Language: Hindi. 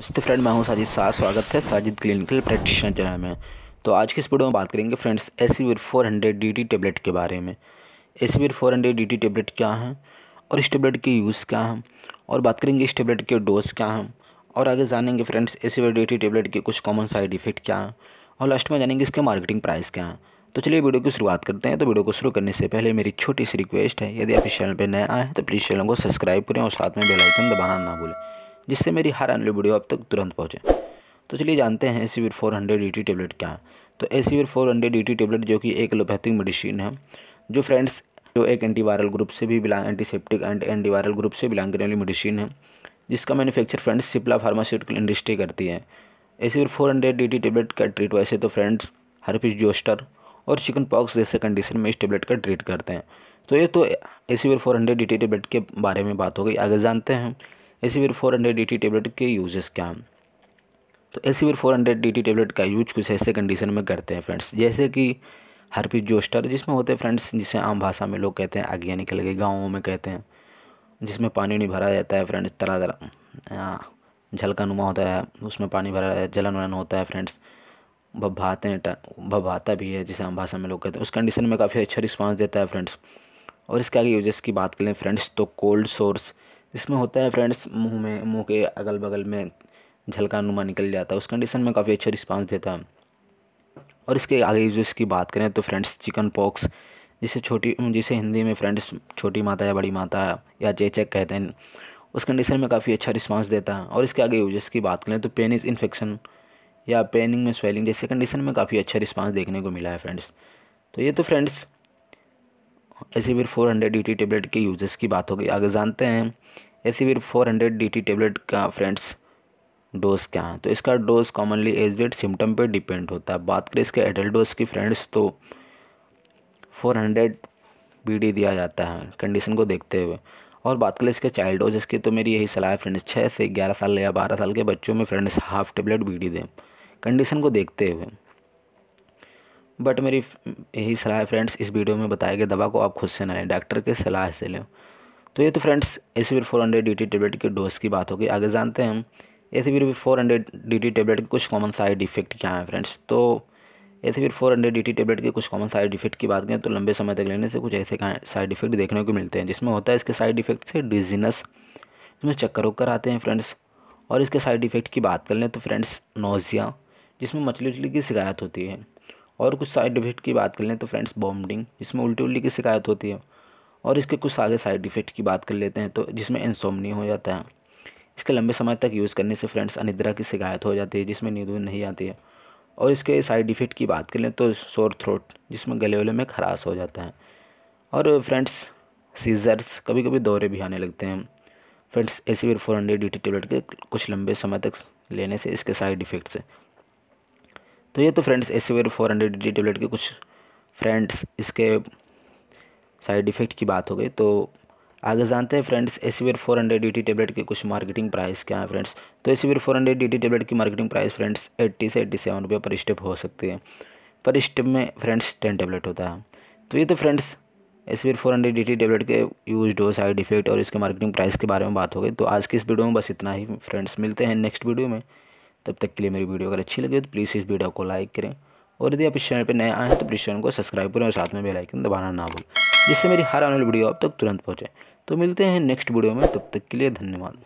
नमस्ते फ्रेंड मैं हूं साजिद साह स्वागत है साजिद क्लिनिकल प्रैक्टिशनर चैनल में तो आज के इस वीडियो में बात करेंगे friends Acivir four hundred D T tablet के बारे में Acivir four hundred D T tablet क्या है और इस टेबलेट के यूज़ क्या हैं और बात करेंगे इस टेबलेट के डोज क्या हैं और आगे जानेंगे friends Acivir D T tablet के कुछ कॉमन साइड इफेक्ट क्या हैं और लास्ट में जानेंगे इसके मार्केटिंग प्राइस क्या है तो चलिए वीडियो की शुरुआत करते हैं तो वीडियो को शुरू करने से पहले मेरी छोटी सी रिक्वेस्ट है यदि आप इस चैनल पर नए आए हैं तो प्लीज़ चैनल को सब्सक्राइब करें और साथ में बेलाइकन दबाना ना भूलें जिससे मेरी हर आने वीडियो अब तक तुरंत पहुँचे तो चलिए जानते हैं Acivir four hundred E T tablet क्या है तो ए Acivir four hundred E T tablet जो कि एक एलोपैथिक मेडिसिन है जो फ्रेंड्स जो एक एंटीवायरल ग्रुप से भी belong antiseptic and antiviral group से बिलोंग करने वाली मेडिसिन है जिसका manufacture friends Cipla pharmaceutical industry करती है ऐसे four hundred D T tablet का ट्रीट वैसे तो फ्रेंड्स हर्पिस जोस्टर और चिकन पॉक्स जैसे कंडीशन में इस टेबलेट का ट्रीट करते हैं तो ये तो ए C four hundred D T tablet के बारे में बात हो गई आगे जानते हैं वीर four hundred D T tablet के यूजेस क्या हैं तो वीर four hundred D T tablet का यूज कुछ ऐसे कंडीशन में करते हैं फ्रेंड्स जैसे कि हर्पिस जोस्टर जिसमें होते हैं फ्रेंड्स जिसे आम भाषा में लोग कहते हैं आगियाँ निकल गई गाँवों में कहते हैं जिसमें पानी नहीं भरा जाता है फ्रेंड्स तरह तरह झलका हाँ, नुमा होता है उसमें पानी भरा जाता है जलन वलन होता है फ्रेंड्स भभाते भभाता भी है जिसे हम भाषा में लोग कहते हैं उस कंडीशन में काफ़ी अच्छा रिस्पांस देता है फ्रेंड्स और इसके आगे यूजेस की बात करें फ्रेंड्स तो कोल्ड सोर्स जिसमें होता है फ्रेंड्स मुंह में मुंह के अगल बगल में झलका नुमा निकल जाता है उस कंडीशन में काफ़ी अच्छा रिस्पांस देता है और इसके आगे जो इसकी बात करें तो फ्रेंड्स चिकन पॉक्स जिसे छोटी जिसे हिंदी में फ्रेंड्स छोटी माता या बड़ी माता या चेचक कहते हैं उस कंडीशन में काफ़ी अच्छा रिस्पांस देता है और इसके आगे यूजर्स की बात करें तो पेनिस इन्फेक्शन या पेनिंग में स्वेलिंग जैसे कंडीशन में काफ़ी अच्छा रिस्पांस देखने को मिला है फ्रेंड्स तो ये तो friends Acivir four hundred D tablet के यूजेस की बात हो गई आगे जानते हैं Acivir four hundred D tablet का फ्रेंड्स डोज क्या है तो इसका dose commonly age weight symptom पर डिपेंड होता है बात करें इसके एडल्ट डोज की फ्रेंड्स तो फोर हंड्रेड बी दिया जाता है कंडीशन को देखते हुए और बात करें इसके चाइल्ड डोजेस की तो मेरी यही सलाह है फ्रेंड्स छः से ग्यारह साल या बारह साल के बच्चों में फ्रेंड्स हाफ टेबलेट बी दें कंडीशन को देखते हुए बट मेरी यही सलाह है फ्रेंड्स इस वीडियो में बताए गए दवा को आप खुद से ना लें डॉक्टर के सलाह से लें तो ये तो friends Acivir four hundred D T tablet की डोज की बात होगी आगे जानते हैं हम Acivir four hundred D T tablet के कुछ कॉमन साइड इफेक्ट क्या हैं फ्रेंड्स तो Acivir four hundred D T tablet के कुछ कॉमन साइड इफेक्ट की बात करें तो लंबे समय तक लेने से कुछ ऐसे साइड इफेक्ट देखने को मिलते हैं जिसमें होता है इसके साइड इफेक्ट से डिजीनस इसमें चक्कर उक्कर आते हैं फ्रेंड्स और इसके साइड इफेक्ट की बात कर लें तो फ्रेंड्स नोज़िया जिसमें मछली उछली की शिकायत होती है और कुछ साइड इफेक्ट की बात कर लें तो फ्रेंड्स बॉम्बिंग जिसमें उल्टी उल्टी की शिकायत होती है और इसके कुछ आगे साइड इफेक्ट की बात कर लेते हैं तो जिसमें इंसोमनी हो जाता है इसके लंबे समय तक यूज़ करने से फ्रेंड्स अनिद्रा की शिकायत हो जाती है जिसमें नींद नहीं आती है और इसके साइड इफ़ेक्ट की बात कर लें तो शोर थ्रोट जिसमें गले वले में खराश हो जाता है और फ्रेंड्स सीजर्स कभी कभी दौरे भी आने लगते हैं friends Acivir four hundred D T tablet के कुछ लंबे समय तक लेने से इसके साइड इफ़ेक्ट्स हैं तो ये तो friends Acivir four hundred D tablet के कुछ फ्रेंड्स इसके साइड इफ़ेक्ट की बात हो गई तो आगे जानते हैं friends S Acivir four hundred D tablet के कुछ मार्केटिंग प्राइस क्या है फ्रेंड्स तो Acivir four hundred D tablet की मार्केटिंग प्राइस फ्रेंड्स एट्टी से एट्टी सेवन रुपये पर स्टेप हो सकती है पर स्टेप में फ्रेंड्स टेन टेबलेट होता है तो ये तो फ्रेंड्स वीर फोर हंड्रेड डी टेबलेट के यूज हो साइड इफेक्ट और इसके मार्केटिंग प्राइस के बारे में बात हो गई तो आज की इस वीडियो में बस इतना ही फ्रेंड्स मिलते हैं नेक्स्ट वीडियो में तब तक के लिए मेरी वीडियो अगर अच्छी लगी तो प्लीज़ इस वीडियो को लाइक करें और यदि आप इस चैनल पर नए आए हैं तो प्लीज़ चैनल को सब्सक्राइब करें और साथ में बेलाइकन दबाना ना भूलें जिससे मेरी हर आने वाली वीडियो आप तक तुरंत पहुँचे तो मिलते हैं नेक्स्ट वीडियो में तब तक के लिए धन्यवाद